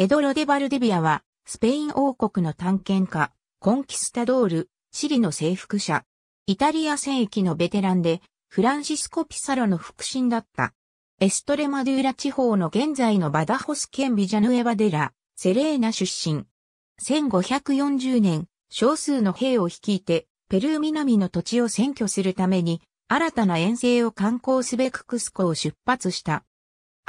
ペドロ・デ・バルデビアは、スペイン王国の探検家、コンキスタドール、シリの征服者、イタリア戦役のベテランで、フランシスコ・ピサロの腹心だった。エストレマドゥーラ地方の現在のバダホス県ビジャヌエバデラ、セレーナ出身。1540年、少数の兵を率いて、ペルー南の土地を占拠するために、新たな遠征を観光すべくクスコを出発した。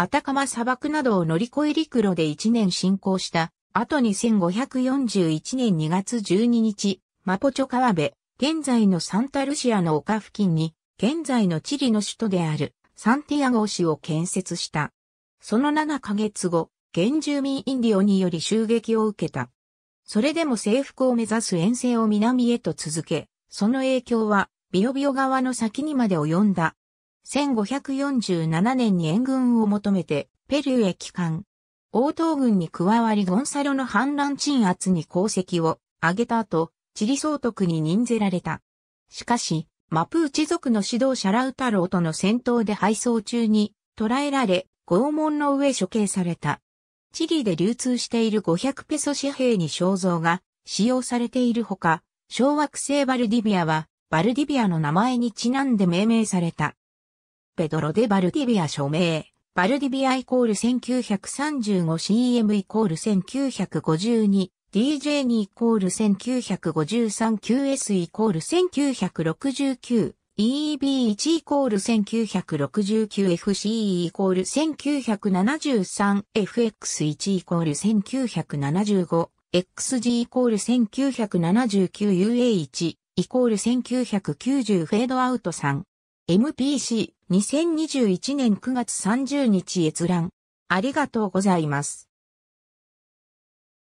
アタカマ砂漠などを乗り越え陸路で1年進行した後に1541年2月12日、マポチョ川辺、現在のサンタルシアの丘付近に、現在のチリの首都であるサンティアゴ市を建設した。その7ヶ月後、原住民インディオにより襲撃を受けた。それでも征服を目指す遠征を南へと続け、その影響は、ビオビオ川の先にまで及んだ。1547年に援軍を求めてペルーへ帰還。王東軍に加わりゴンサロの反乱鎮圧に功績を挙げた後、チリ総督に任ぜられた。しかし、マプーチ族の指導者ラウタローとの戦闘で敗走中に捕らえられ、拷問の上処刑された。チリで流通している500ペソ紙幣に肖像が使用されているほか、小惑星バルディビアはバルディビアの名前にちなんで命名された。ペドロ・デ・バルディビア署名。バルディビアイコール 1935CM イコール 1952DJ2 イコール 1953QS イコール 1969EB1 イコール 1969FC イコール 1973FX1 イコール 1975XG イコール 1979UA1 イコール1990フェードアウト3 MPC2021 年9月30日閲覧。ありがとうございます。